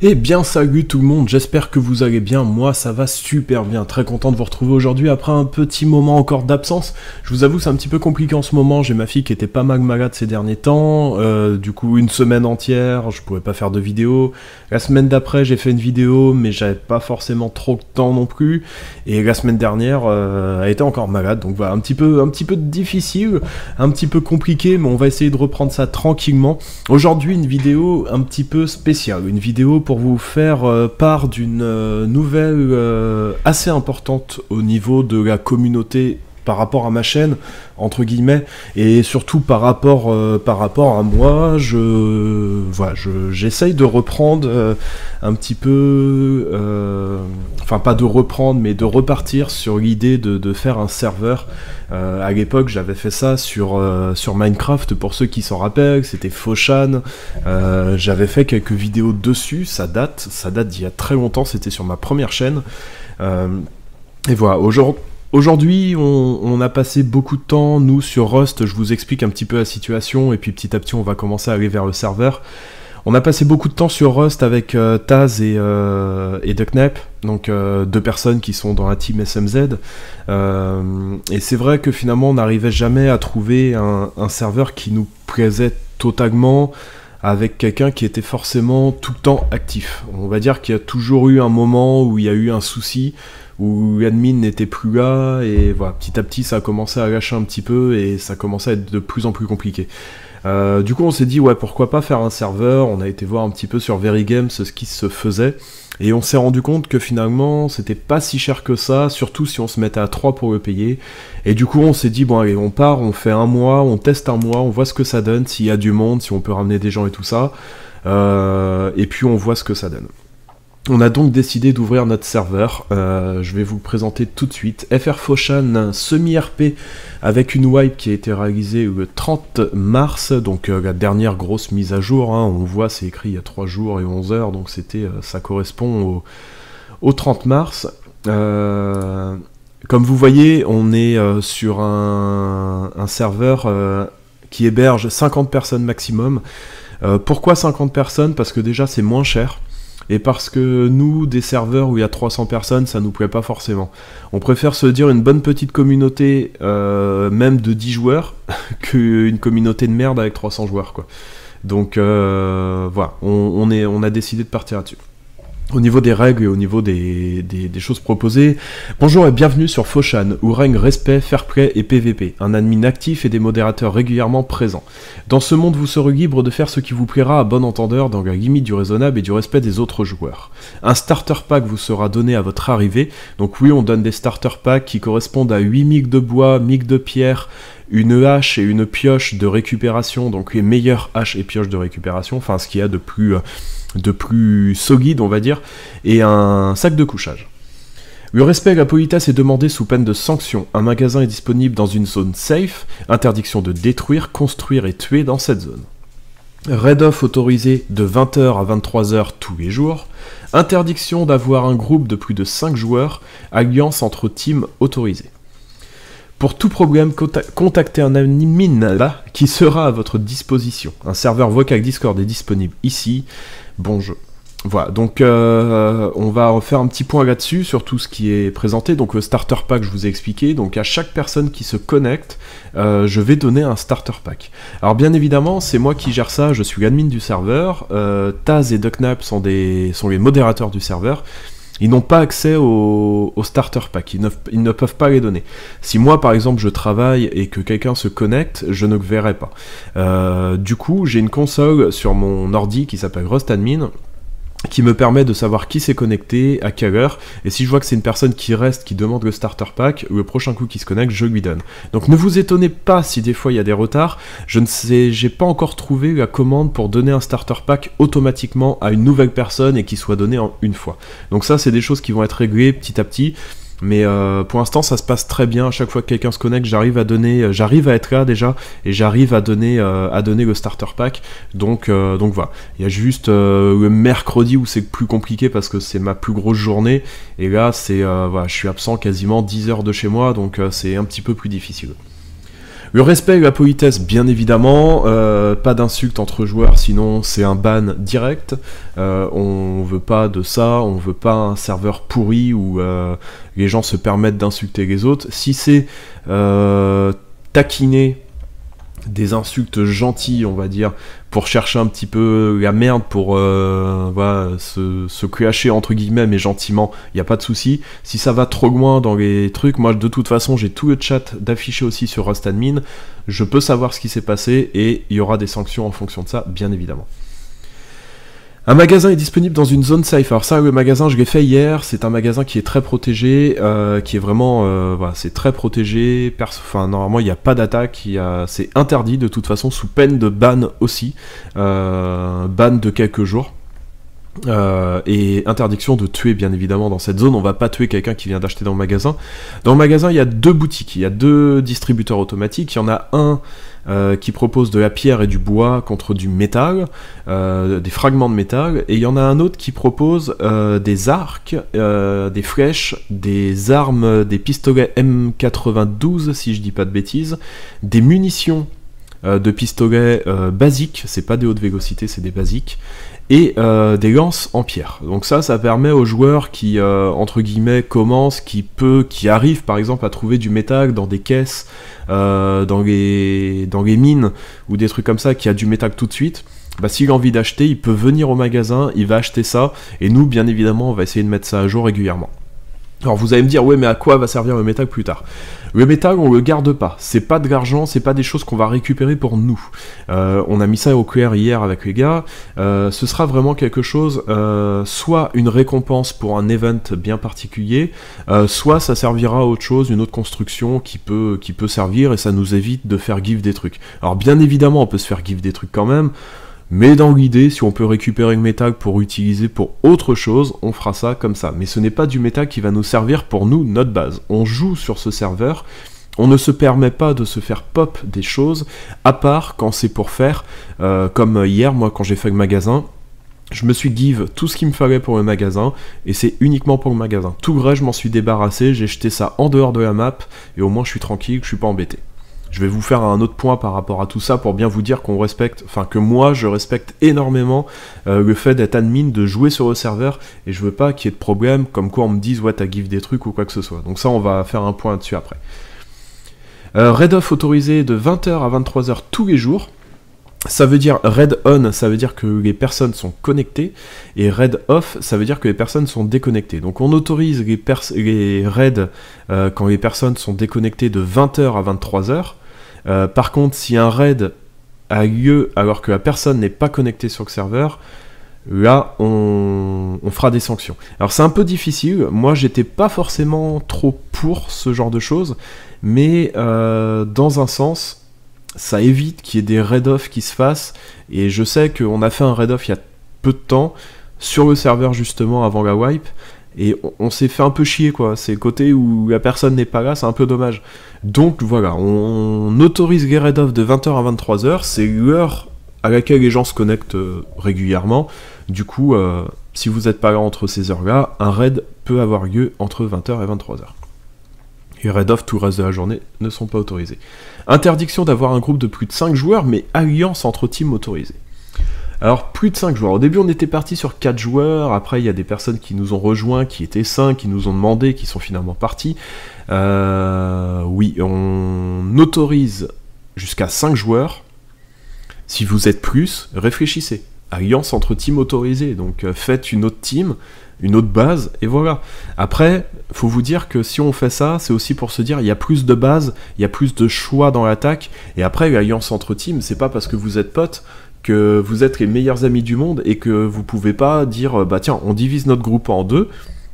Eh bien salut tout le monde, j'espère que vous allez bien, moi ça va super bien, très content de vous retrouver aujourd'hui après un petit moment encore d'absence. Je vous avoue c'est un petit peu compliqué en ce moment, j'ai ma fille qui était pas mal malade ces derniers temps, euh, du coup une semaine entière je pouvais pas faire de vidéo, la semaine d'après j'ai fait une vidéo mais j'avais pas forcément trop de temps non plus, et la semaine dernière euh, elle était encore malade, donc voilà un petit, peu, un petit peu difficile, un petit peu compliqué mais on va essayer de reprendre ça tranquillement. Aujourd'hui une vidéo un petit peu spéciale, une vidéo pour vous faire euh, part d'une euh, nouvelle euh, assez importante au niveau de la communauté par rapport à ma chaîne, entre guillemets, et surtout par rapport, euh, par rapport à moi, je, voilà, j'essaye de reprendre euh, un petit peu, euh, enfin pas de reprendre, mais de repartir sur l'idée de, faire un serveur. à l'époque, j'avais fait ça sur, sur Minecraft, pour ceux qui s'en rappellent, c'était Fauchan, j'avais fait quelques vidéos dessus, ça date, ça date d'il y a très longtemps, c'était sur ma première chaîne. et voilà, aujourd'hui Aujourd'hui, on, a passé beaucoup de temps, nous, sur Rust, je vous explique un petit peu la situation, et puis petit à petit, on va commencer à aller vers le serveur. On a passé beaucoup de temps sur Rust avec euh, Taz et, euh, Ducknap, donc euh, deux personnes qui sont dans la team SMZ. Euh, et c'est vrai que finalement, on n'arrivait jamais à trouver un, un, serveur qui nous plaisait totalement, avec quelqu'un qui était forcément tout le temps actif. On va dire qu'il y a toujours eu un moment où il y a eu un souci, où l'admin n'était plus là, et voilà, petit à petit ça a commencé à lâcher un petit peu, et ça commençait à être de plus en plus compliqué. Euh, du coup, on s'est dit, ouais, pourquoi pas faire un serveur On a été voir un petit peu sur Very Games ce qui se faisait. Et on s'est rendu compte que finalement, c'était pas si cher que ça, surtout si on se mettait à 3 pour le payer. Et du coup, on s'est dit, bon, allez, on part, on fait un mois, on teste un mois, on voit ce que ça donne, s'il y a du monde, si on peut ramener des gens et tout ça. Euh, et puis, on voit ce que ça donne. On a donc décidé d'ouvrir notre serveur. Euh, je vais vous le présenter tout de suite. FR Foshan semi-RP avec une wipe qui a été réalisée le 30 mars, donc euh, la dernière grosse mise à jour. Hein. On voit, c'est écrit il y a 3 jours et 11 heures, donc c'était, euh, ça correspond au, 30 mars. comme vous voyez, on est sur un serveur qui héberge 50 personnes maximum. pourquoi 50 personnes Parce que déjà c'est moins cher et parce que nous, des serveurs où il y a 300 personnes, ça nous plaît pas forcément. On préfère se dire une bonne petite communauté, euh, même de 10 joueurs, qu'une communauté de merde avec 300 joueurs, quoi. Donc euh, voilà, on, est, on a décidé de partir là-dessus au niveau des règles et au niveau des, choses proposées. Bonjour et bienvenue sur Foshan, où règne respect, fair play et PVP, un admin actif et des modérateurs régulièrement présents. Dans ce monde, vous serez libre de faire ce qui vous plaira à bon entendeur dans la limite du raisonnable et du respect des autres joueurs. Un starter pack vous sera donné à votre arrivée, donc oui, on donne des starter packs qui correspondent à 8 mics de bois, mics de pierre, une hache et une pioche de récupération, donc les meilleures haches et pioches de récupération, enfin ce qu'il y a de plus, euh, de plus on va dire, et un sac de couchage. Le respect à la politesse est demandé sous peine de sanction. Un magasin est disponible dans une zone safe, interdiction de détruire, construire et tuer dans cette zone. Raid off autorisé de 20h à 23h tous les jours. Interdiction d'avoir un groupe de plus de 5 joueurs. Alliance entre teams autorisés. Pour tout problème, contactez un admin là qui sera à votre disposition. Un serveur vocal Discord est disponible ici. Bon jeu. Voilà, donc euh, on va refaire un petit point là-dessus sur tout ce qui est présenté. Donc le starter pack, je vous ai expliqué. Donc à chaque personne qui se connecte, euh, je vais donner un starter pack. Alors bien évidemment, c'est moi qui gère ça. Je suis l'admin du serveur. Euh, Taz et Ducknap sont, des, sont les modérateurs du serveur. Ils n'ont pas accès aux au starter pack, ils ne, peuvent pas les donner. Si moi par exemple je travaille et que quelqu'un se connecte, je ne le verrai pas. Euh, du coup, j'ai une console sur mon ordi qui s'appelle Rust Admin qui me permet de savoir qui s'est connecté, à quelle heure, et si je vois que c'est une personne qui reste, qui demande le starter pack, le prochain coup qui se connecte, je lui donne. Donc ne vous étonnez pas si des fois il y a des retards, je ne sais, j'ai pas encore trouvé la commande pour donner un starter pack automatiquement à une nouvelle personne et qui soit donné en une fois. Donc ça c'est des choses qui vont être réglées petit à petit, mais euh, pour l'instant, ça se passe très bien. À chaque fois que quelqu'un se connecte, j'arrive à donner, euh, j'arrive à être là déjà, et j'arrive à donner, euh, à donner le starter pack. Donc, donc voilà. Il y a juste le mercredi où c'est plus compliqué parce que c'est ma plus grosse journée. Et là, c'est, voilà, je suis absent quasiment 10 heures de chez moi, donc c'est un petit peu plus difficile. Le respect et la politesse, bien évidemment, euh, pas d'insultes entre joueurs, sinon c'est un ban direct. Euh, on veut pas de ça, on veut pas un serveur pourri où euh, les gens se permettent d'insulter les autres. Si c'est euh, taquiner des insultes gentilles, on va dire, pour chercher un petit peu la merde, pour euh, se, se clasher entre guillemets, mais gentiment, il n'y a pas de souci. Si ça va trop loin dans les trucs, moi de toute façon, j'ai tout le chat d'affiché aussi sur Rust Admin, je peux savoir ce qui s'est passé et il y aura des sanctions en fonction de ça, bien évidemment. Un magasin est disponible dans une zone safe. Alors ça, le magasin, je l'ai fait hier. C'est un magasin qui est très protégé, euh, qui est vraiment, euh, voilà, c'est très protégé. Enfin, normalement, il n'y a pas d'attaque. C'est interdit de toute façon sous peine de ban aussi, euh, ban de quelques jours. et interdiction de tuer, bien évidemment, dans cette zone. On va pas tuer quelqu'un qui vient d'acheter dans le magasin. Dans le magasin, il y a deux boutiques, il y a deux distributeurs automatiques. Il y en a un euh, qui propose de la pierre et du bois contre du métal, euh, des fragments de métal, et il y en a un autre qui propose euh, des arcs, des flèches, des armes, des pistolets M92 si je dis pas de bêtises, des munitions de pistolets basiques, c'est pas des hautes vélocités, c'est des basiques, et euh, des lances en pierre. Donc ça, ça permet aux joueurs qui, euh, entre guillemets, commencent, qui peut, qui arrivent par exemple à trouver du métal dans des caisses, euh, dans, les, dans les mines, ou des trucs comme ça, qui a du métal tout de suite, bah, s'il a envie d'acheter, il peut venir au magasin, il va acheter ça, et nous, bien évidemment, on va essayer de mettre ça à jour régulièrement. Alors vous allez me dire, ouais, mais à quoi va servir le métal plus tard Le métal, on le garde pas. C'est pas de l'argent, c'est pas des choses qu'on va récupérer pour nous. Euh, on a mis ça au clair hier avec les gars. Euh, ce sera vraiment quelque chose, euh, soit une récompense pour un event bien particulier, soit ça servira à autre chose, une autre construction qui peut, qui peut servir et ça nous évite de faire give des trucs. Alors bien évidemment, on peut se faire give des trucs quand même. Mais dans l'idée, si on peut récupérer une métal pour utiliser pour autre chose, on fera ça comme ça. Mais ce n'est pas du métal qui va nous servir pour nous, notre base. On joue sur ce serveur, on ne se permet pas de se faire pop des choses, à part quand c'est pour faire, euh, comme hier, moi quand j'ai fait le magasin, je me suis give tout ce qu'il me fallait pour le magasin, et c'est uniquement pour le magasin. Tout vrai, je m'en suis débarrassé, j'ai jeté ça en dehors de la map, et au moins je suis tranquille, je suis pas embêté je vais vous faire un autre point par rapport à tout ça pour bien vous dire qu'on respecte, enfin que moi je respecte énormément euh, le fait d'être admin, de jouer sur le serveur et je veux pas qu'il y ait de problème comme quoi on me dise ouais t'as give des trucs ou quoi que ce soit. Donc ça on va faire un point dessus après. Euh, Red Off autorisé de 20h à 23h tous les jours. Ça veut dire red on, ça veut dire que les personnes sont connectées, et RAID off, ça veut dire que les personnes sont déconnectées. Donc on autorise les, raids euh, quand les personnes sont déconnectées de 20h à 23h. Euh, par contre, si un raid a lieu alors que la personne n'est pas connectée sur le serveur, là on, fera des sanctions. Alors c'est un peu difficile, moi j'étais pas forcément trop pour ce genre de choses, mais euh, dans un sens, ça évite qu'il y ait des raid-off qui se fassent. Et je sais qu'on a fait un raid-off il y a peu de temps sur le serveur justement avant la wipe. Et on, s'est fait un peu chier quoi. C'est le côté où la personne n'est pas là, c'est un peu dommage. Donc voilà, on, autorise les raid-off de 20h à 23h. C'est l'heure à laquelle les gens se connectent euh, régulièrement. Du coup, euh, si vous n'êtes pas là entre ces heures-là, un raid peut avoir lieu entre 20h et 23h et Red Off tout le reste de la journée ne sont pas autorisés. Interdiction d'avoir un groupe de plus de 5 joueurs, mais alliance entre teams autorisée. Alors, plus de 5 joueurs. Au début, on était parti sur 4 joueurs. Après, il y a des personnes qui nous ont rejoints, qui étaient 5, qui nous ont demandé, qui sont finalement partis. Euh, oui, on autorise jusqu'à 5 joueurs. Si vous êtes plus, réfléchissez alliance entre teams autorisée, Donc euh, faites une autre team, une autre base, et voilà. Après, faut vous dire que si on fait ça, c'est aussi pour se dire il y a plus de bases, il y a plus de choix dans l'attaque. Et après, alliance entre teams, c'est pas parce que vous êtes potes que vous êtes les meilleurs amis du monde et que vous pouvez pas dire euh, bah tiens, on divise notre groupe en deux.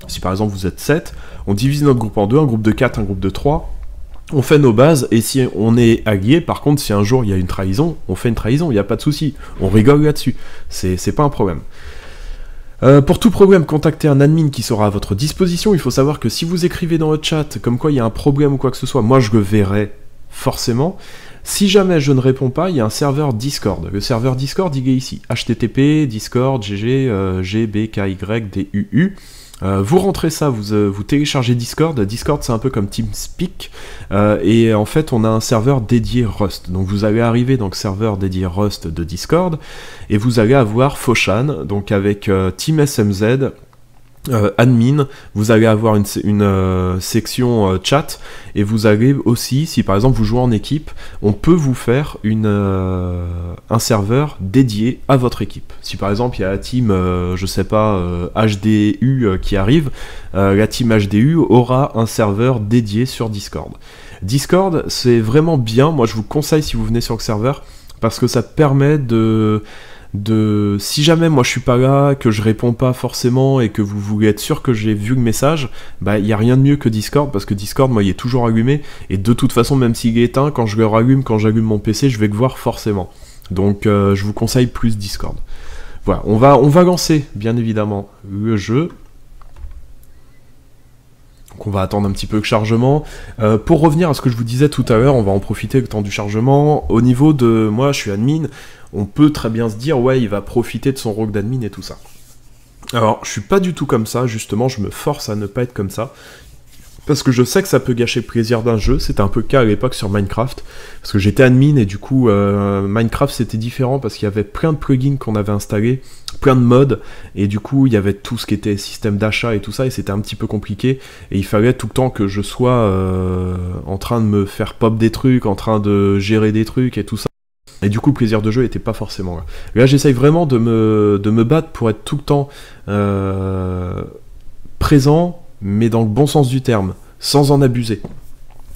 Si par exemple vous êtes 7, on divise notre groupe en deux, un groupe de 4, un groupe de trois on fait nos bases et si on est allié, par contre, si un jour il y a une trahison, on fait une trahison, il n'y a pas de souci. On rigole là-dessus. C'est pas un problème. Euh, pour tout problème, contactez un admin qui sera à votre disposition. Il faut savoir que si vous écrivez dans le chat comme quoi il y a un problème ou quoi que ce soit, moi je le verrai forcément. Si jamais je ne réponds pas, il y a un serveur Discord. Le serveur Discord, il est ici. http discord euh, DUU. Euh, vous rentrez ça, vous, euh, vous téléchargez Discord. Discord, c'est un peu comme TeamSpeak. Euh, et en fait, on a un serveur dédié Rust. Donc, vous allez arriver donc serveur dédié Rust de Discord. Et vous allez avoir Foshan, donc avec TeamSMZ, euh, admin, vous allez avoir une, euh, section euh, chat et vous allez aussi, si par exemple vous jouez en équipe, on peut vous faire une, un serveur dédié à votre équipe. Si par exemple il y a la team, je sais pas, HDU qui arrive, la team HDU aura un serveur dédié sur Discord. Discord, c'est vraiment bien, moi je vous conseille si vous venez sur le serveur, parce que ça permet de de si jamais moi je suis pas là, que je réponds pas forcément et que vous voulez être sûr que j'ai vu le message, bah il y a rien de mieux que Discord parce que Discord moi il est toujours allumé et de toute façon même s'il est éteint quand je le rallume, quand j'allume mon PC, je vais le voir forcément. Donc euh, je vous conseille plus Discord. Voilà, on va on va lancer bien évidemment le jeu donc on va attendre un petit peu le chargement. Euh, pour revenir à ce que je vous disais tout à l'heure, on va en profiter le temps du chargement. Au niveau de moi, je suis admin, on peut très bien se dire ouais, il va profiter de son rôle d'admin et tout ça. Alors, je suis pas du tout comme ça, justement, je me force à ne pas être comme ça parce que je sais que ça peut gâcher le plaisir d'un jeu. C'était un peu le cas à l'époque sur Minecraft, parce que j'étais admin et du coup euh, Minecraft c'était différent parce qu'il y avait plein de plugins qu'on avait installés, plein de mods, et du coup il y avait tout ce qui était système d'achat et tout ça, et c'était un petit peu compliqué, et il fallait tout le temps que je sois euh, en train de me faire pop des trucs, en train de gérer des trucs et tout ça. Et du coup, le plaisir de jeu n'était pas forcément là. Là, j'essaye vraiment de me, de me battre pour être tout le temps euh, présent, mais dans le bon sens du terme, sans en abuser.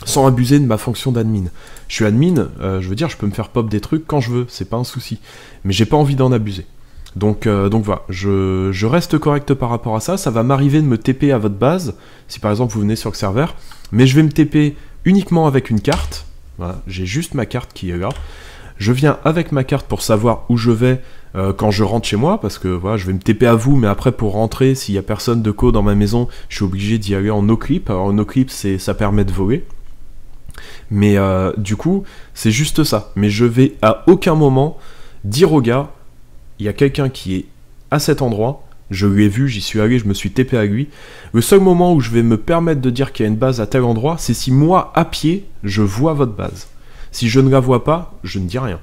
Sans abuser de ma fonction d'admin. Je suis admin, euh, je veux dire, je peux me faire pop des trucs quand je veux, c'est pas un souci. Mais j'ai pas envie d'en abuser. Donc, euh, donc voilà, je, je, reste correct par rapport à ça. Ça va m'arriver de me TP à votre base, si par exemple vous venez sur le serveur, mais je vais me TP uniquement avec une carte. Voilà, j'ai juste ma carte qui est là. Je viens avec ma carte pour savoir où je vais euh, quand je rentre chez moi, parce que voilà, je vais me TP à vous, mais après pour rentrer, s'il n'y a personne de co dans ma maison, je suis obligé d'y aller en no clip. Alors en no clip, ça permet de voler. Mais euh, du coup, c'est juste ça. Mais je vais à aucun moment dire au gars, il y a quelqu'un qui est à cet endroit, je lui ai vu, j'y suis allé, je me suis TP à lui. Le seul moment où je vais me permettre de dire qu'il y a une base à tel endroit, c'est si moi, à pied, je vois votre base. Si je ne la vois pas, je ne dis rien.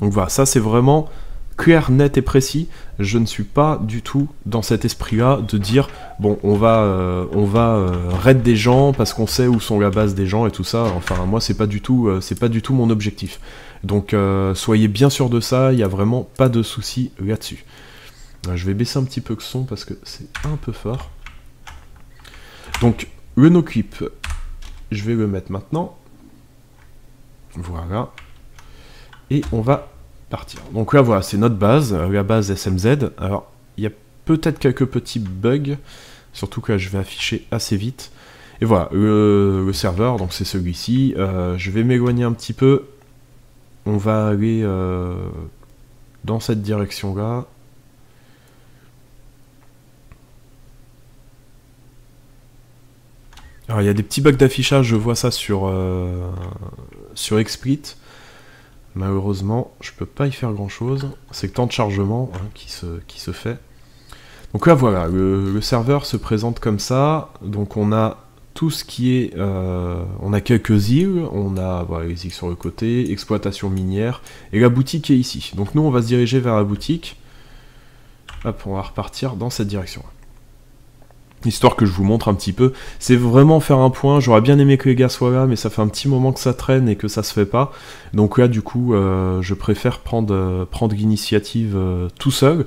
Donc voilà, ça c'est vraiment clair, net et précis. Je ne suis pas du tout dans cet esprit-là de dire bon, on va, euh, on va euh, raid des gens parce qu'on sait où sont la base des gens et tout ça. Enfin, moi c'est pas du tout, euh, c'est pas du tout mon objectif. Donc soyez bien sûr de ça. Il n'y a vraiment pas de souci là-dessus. Je vais baisser un petit peu le son parce que c'est un peu fort. Donc le no je vais le mettre maintenant. Voilà. Et on va partir. Donc là, voilà, c'est notre base, euh, la base SMZ. Alors, il y a peut-être quelques petits bugs, surtout que là, je vais afficher assez vite. Et voilà, le, serveur, donc c'est celui-ci. Euh, je vais m'éloigner un petit peu. On va aller euh, dans cette direction-là. Alors il y a des petits bugs d'affichage, je vois ça sur, sur Explit, malheureusement, je peux pas y faire grand chose. C'est le temps de chargement hein, qui, se, qui se fait. Donc là, voilà, le, serveur se présente comme ça. Donc on a tout ce qui est... Euh, on a quelques îles, on a voilà, les îles sur le côté, exploitation minière, et la boutique est ici. Donc nous, on va se diriger vers la boutique. Hop, on va repartir dans cette direction. -là histoire que je vous montre un petit peu. C'est vraiment faire un point. J'aurais bien aimé que les gars soient là, mais ça fait un petit moment que ça traîne et que ça se fait pas. Donc là, du coup, euh, je préfère prendre, euh, prendre l'initiative euh, tout seul.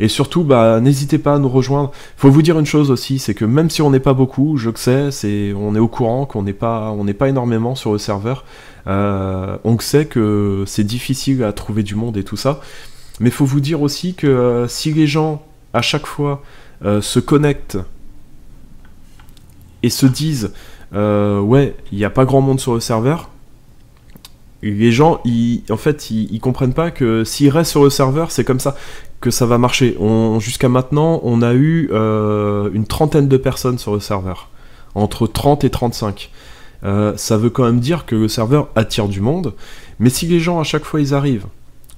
Et surtout, bah, n'hésitez pas à nous rejoindre. Faut vous dire une chose aussi, c'est que même si on n'est pas beaucoup, je le sais, c'est, on est au courant qu'on n'est pas, n'est pas énormément sur le serveur. on sait que c'est difficile à trouver du monde et tout ça. Mais faut vous dire aussi que si les gens à chaque fois se connectent et se disent euh, ouais, il n'y a pas grand monde sur le serveur. Les gens, ils, en fait, ils, comprennent pas que s'ils restent sur le serveur, c'est comme ça que ça va marcher. Jusqu'à maintenant, on a eu euh, une trentaine de personnes sur le serveur, entre 30 et 35. Euh, ça veut quand même dire que le serveur attire du monde, mais si les gens à chaque fois ils arrivent,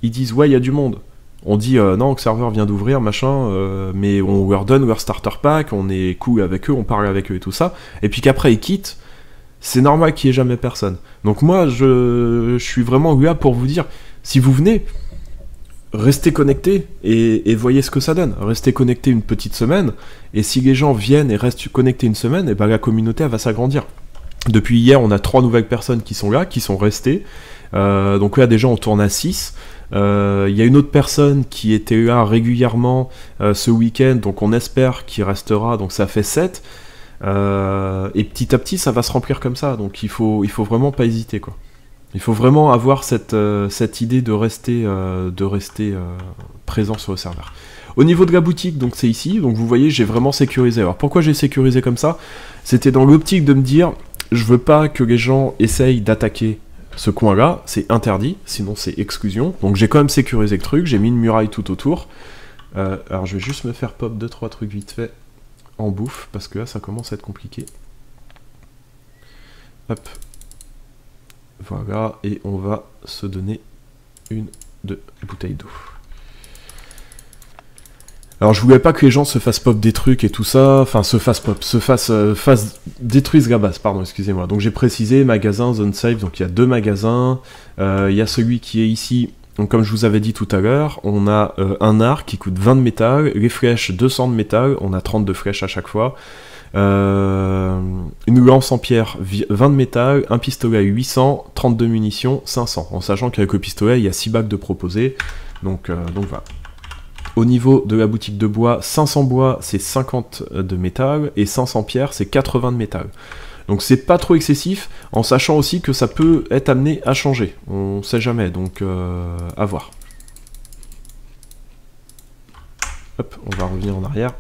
ils disent ouais, il y a du monde, on dit euh, non, que serveur vient d'ouvrir, machin, euh, mais on leur donne leur starter pack, on est cool avec eux, on parle avec eux et tout ça, et puis qu'après ils quittent, c'est normal qu'il n'y ait jamais personne. Donc moi, je, suis vraiment là pour vous dire, si vous venez, restez connectés et, voyez ce que ça donne. Restez connectés une petite semaine, et si les gens viennent et restent connectés une semaine, et eh ben la communauté va s'agrandir. Depuis hier, on a trois nouvelles personnes qui sont là, qui sont restées. Euh, donc là, déjà, on tourne à 6. Euh, il y a une autre personne qui était là régulièrement euh, ce week-end, donc on espère qu'il restera, donc ça fait 7. Euh, et petit à petit, ça va se remplir comme ça, donc il faut, il faut vraiment pas hésiter, quoi. Il faut vraiment avoir cette, cette idée de rester, de rester présent sur le serveur. Au niveau de la boutique, donc c'est ici, donc vous voyez j'ai vraiment sécurisé. Alors pourquoi j'ai sécurisé comme ça C'était dans l'optique de me dire je veux pas que les gens essayent d'attaquer ce coin-là, c'est interdit, sinon c'est exclusion. Donc j'ai quand même sécurisé le truc, j'ai mis une muraille tout autour. Euh, alors je vais juste me faire pop 2-3 trucs vite fait en bouffe, parce que là ça commence à être compliqué. Hop. Voilà, et on va se donner une, deux bouteille d'eau. Alors je voulais pas que les gens se fassent pop des trucs et tout ça, enfin se fassent pop, se fassent, euh, fassent détruisent Gabas, pardon, excusez-moi. Donc j'ai précisé magasin Zone Safe, donc il y a deux magasins, euh, il y a celui qui est ici. Donc comme je vous avais dit tout à l'heure, on a euh, un arc qui coûte 20 de métal, les flèches 200 de métal, on a 32 de flèches à chaque fois. Euh, une lance en pierre 20 de métal, un pistolet 800, 32 munitions 500. En sachant qu'avec le pistolet, il y a 6 bacs de proposer. Donc, donc voilà. Au niveau de la boutique de bois, 500 bois, c'est 50 de métal, et 500 pierres, c'est 80 de métal. Donc c'est pas trop excessif, en sachant aussi que ça peut être amené à changer. On sait jamais, donc euh, à voir. Hop, on va revenir en arrière.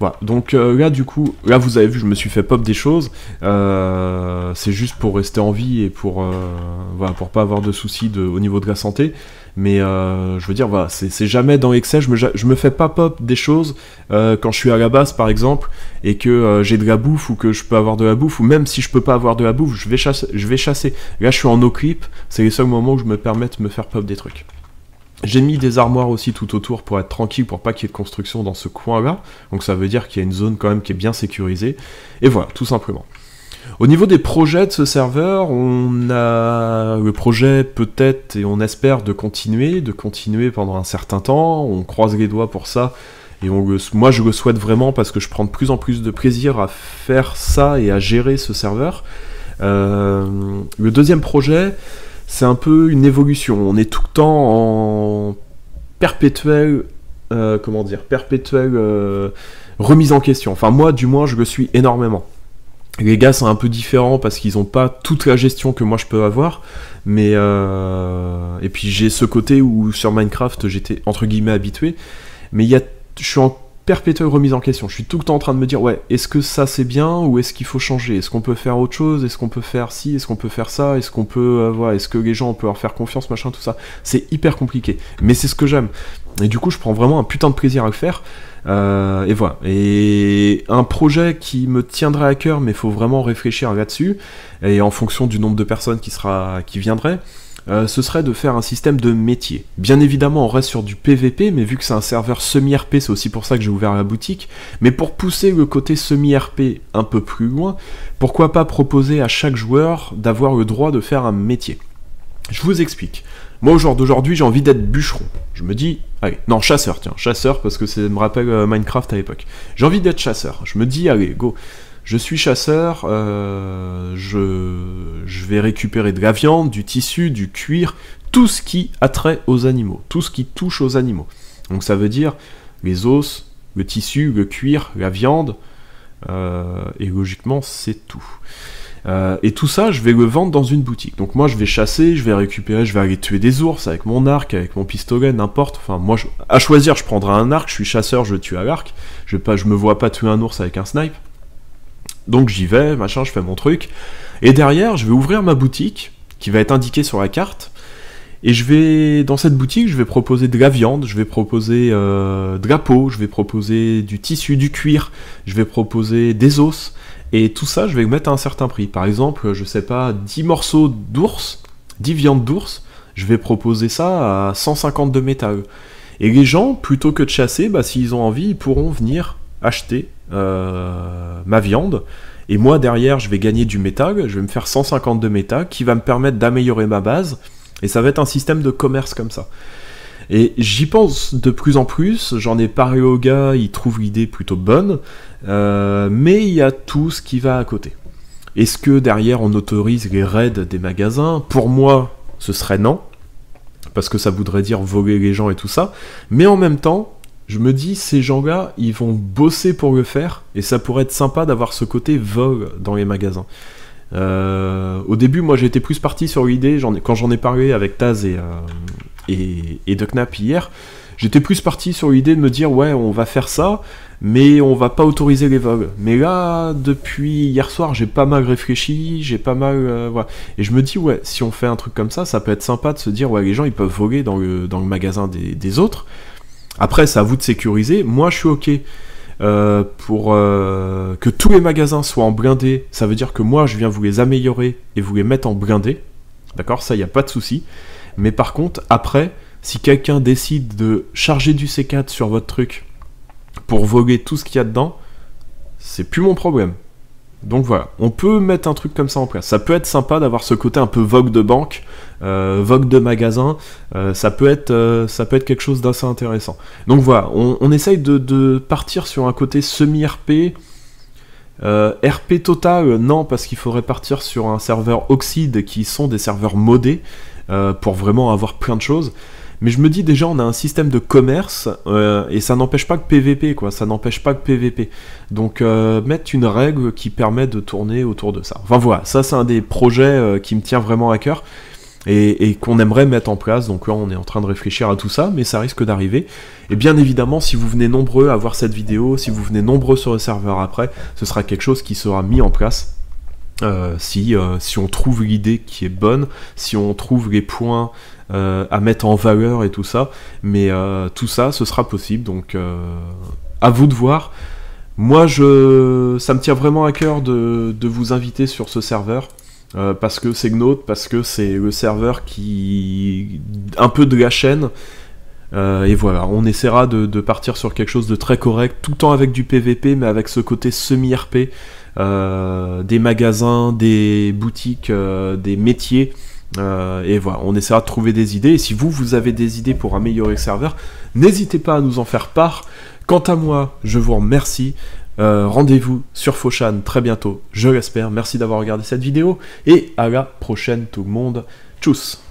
Voilà, donc euh, là du coup, là vous avez vu, je me suis fait pop des choses. Euh, c'est juste pour rester en vie et pour euh, voilà, pour pas avoir de soucis de, au niveau de la santé. Mais je veux dire, voilà, c'est jamais dans l'excès. Je me, je me fais pas pop des choses quand je suis à la base par exemple et que j'ai de la bouffe ou que je peux avoir de la bouffe ou même si je peux pas avoir de la bouffe, je vais chasser. Je vais chasser. Là, je suis en no clip. C'est les seuls moments où je me permets de me faire pop des trucs. J'ai mis des armoires aussi tout autour pour être tranquille, pour pas qu'il y ait de construction dans ce coin-là. Donc ça veut dire qu'il y a une zone quand même qui est bien sécurisée. Et voilà, tout simplement. Au niveau des projets de ce serveur, on a le projet peut-être et on espère de continuer, de continuer pendant un certain temps. On croise les doigts pour ça. Et moi je le souhaite vraiment parce que je prends de plus en plus de plaisir à faire ça et à gérer ce serveur. Euh, le deuxième projet, c'est un peu une évolution. On est tout le temps en perpétuel, euh, comment dire, perpétuelle euh, remise en question. Enfin, moi, du moins, je le suis énormément. Les gars sont un peu différents parce qu'ils n'ont pas toute la gestion que moi je peux avoir, mais euh, et puis j'ai ce côté où sur Minecraft j'étais entre guillemets habitué, mais il y a, je suis en perpétuelle remise en question. Je suis tout le temps en train de me dire, ouais, est-ce que ça c'est bien ou est-ce qu'il faut changer Est-ce qu'on peut faire autre chose Est-ce qu'on peut faire ci Est-ce qu'on peut faire ça Est-ce qu'on peut, avoir euh, est-ce que les gens on peut leur faire confiance, machin, tout ça C'est hyper compliqué, mais c'est ce que j'aime. Et du coup, je prends vraiment un putain de plaisir à le faire. Euh, et voilà. Et un projet qui me tiendrait à cœur, mais il faut vraiment réfléchir là-dessus et en fonction du nombre de personnes qui sera, qui viendraient. Euh, ce serait de faire un système de métier. Bien évidemment, on reste sur du PVP, mais vu que c'est un serveur semi-RP, c'est aussi pour ça que j'ai ouvert la boutique, mais pour pousser le côté semi-RP un peu plus loin, pourquoi pas proposer à chaque joueur d'avoir le droit de faire un métier Je vous explique. Moi, au jour d'aujourd'hui, j'ai envie d'être bûcheron. Je me dis, allez, non, chasseur, tiens, chasseur, parce que ça me rappelle euh, Minecraft à l'époque. J'ai envie d'être chasseur. Je me dis, allez, go je suis chasseur, euh, je, vais récupérer de la viande, du tissu, du cuir, tout ce qui a trait aux animaux, tout ce qui touche aux animaux. Donc ça veut dire les os, le tissu, le cuir, la viande, et euh, logiquement c'est tout. Euh, et tout ça, je vais le vendre dans une boutique. Donc moi, je vais chasser, je vais récupérer, je vais aller tuer des ours avec mon arc, avec mon pistolet, n'importe. Enfin, moi, à choisir, je prendrai un arc. Je suis chasseur, je tue à l'arc. Je, pas, je me vois pas tuer un ours avec un snipe. Donc j'y vais, machin, je fais mon truc. Et derrière, je vais ouvrir ma boutique, qui va être indiquée sur la carte. Et je vais, dans cette boutique, je vais proposer de la viande, je vais proposer euh, de la peau, je vais proposer du tissu, du cuir, je vais proposer des os. Et tout ça, je vais mettre à un certain prix. Par exemple, je sais pas, 10 morceaux d'ours, 10 viandes d'ours, je vais proposer ça à 150 de métal. Et les gens, plutôt que de chasser, bah, s'ils ont envie, ils pourront venir acheter euh, ma viande, et moi derrière je vais gagner du méta, je vais me faire 152 de méta, qui va me permettre d'améliorer ma base, et ça va être un système de commerce comme ça. Et j'y pense de plus en plus, j'en ai parlé au gars, il trouve l'idée plutôt bonne, euh, mais il y a tout ce qui va à côté. Est-ce que derrière on autorise les raids des magasins Pour moi, ce serait non, parce que ça voudrait dire voler les gens et tout ça, mais en même temps, je me dis, ces gens-là, ils vont bosser pour le faire, et ça pourrait être sympa d'avoir ce côté vogue dans les magasins. Euh, au début, moi, j'étais plus parti sur l'idée, quand j'en ai parlé avec Taz et, euh, et, hier, j'étais plus parti sur l'idée de me dire, ouais, on va faire ça, mais on va pas autoriser les vols. Mais là, depuis hier soir, j'ai pas mal réfléchi, j'ai pas mal... Euh, voilà. Et je me dis, ouais, si on fait un truc comme ça, ça peut être sympa de se dire, ouais, les gens, ils peuvent voguer dans le, magasin des, des autres, après, c'est à vous de sécuriser. Moi, je suis OK. Euh, pour euh, que tous les magasins soient en blindé, ça veut dire que moi je viens vous les améliorer et vous les mettre en blindé. D'accord Ça, il n'y a pas de souci. Mais par contre, après, si quelqu'un décide de charger du C4 sur votre truc pour voler tout ce qu'il y a dedans, c'est plus mon problème. Donc voilà, on peut mettre un truc comme ça en place. Ça peut être sympa d'avoir ce côté un peu vogue de banque, euh, vogue de magasin. Euh, ça peut être, euh, ça peut être quelque chose d'assez intéressant. Donc voilà, on, essaye de, de, partir sur un côté semi-RP. RP total, non, parce qu'il faudrait partir sur un serveur Oxide qui sont des serveurs modés pour vraiment avoir plein de choses. Mais je me dis déjà, on a un système de commerce euh, et ça n'empêche pas que PVP, quoi. Ça n'empêche pas que PVP. Donc euh, mettre une règle qui permet de tourner autour de ça. Enfin voilà, ça c'est un des projets euh, qui me tient vraiment à cœur et, qu'on aimerait mettre en place. Donc là, on est en train de réfléchir à tout ça, mais ça risque d'arriver. Et bien évidemment, si vous venez nombreux à voir cette vidéo, si vous venez nombreux sur le serveur après, ce sera quelque chose qui sera mis en place. si, si on trouve l'idée qui est bonne, si on trouve les points euh, à mettre en valeur et tout ça. Mais euh, tout ça, ce sera possible. Donc, euh, à vous de voir. Moi, je, ça me tient vraiment à cœur de, de vous inviter sur ce serveur. parce que c'est Gnote, parce que c'est le serveur qui. un peu de la chaîne. et voilà, on essaiera de, partir sur quelque chose de très correct, tout le temps avec du PVP, mais avec ce côté semi-RP, des magasins, des boutiques, des métiers. Euh, et voilà, on essaiera de trouver des idées. Et si vous, vous avez des idées pour améliorer le serveur, n'hésitez pas à nous en faire part. Quant à moi, je vous remercie. Euh, rendez-vous sur Fauchan très bientôt, je l'espère. Merci d'avoir regardé cette vidéo et à la prochaine tout le monde. Tchuss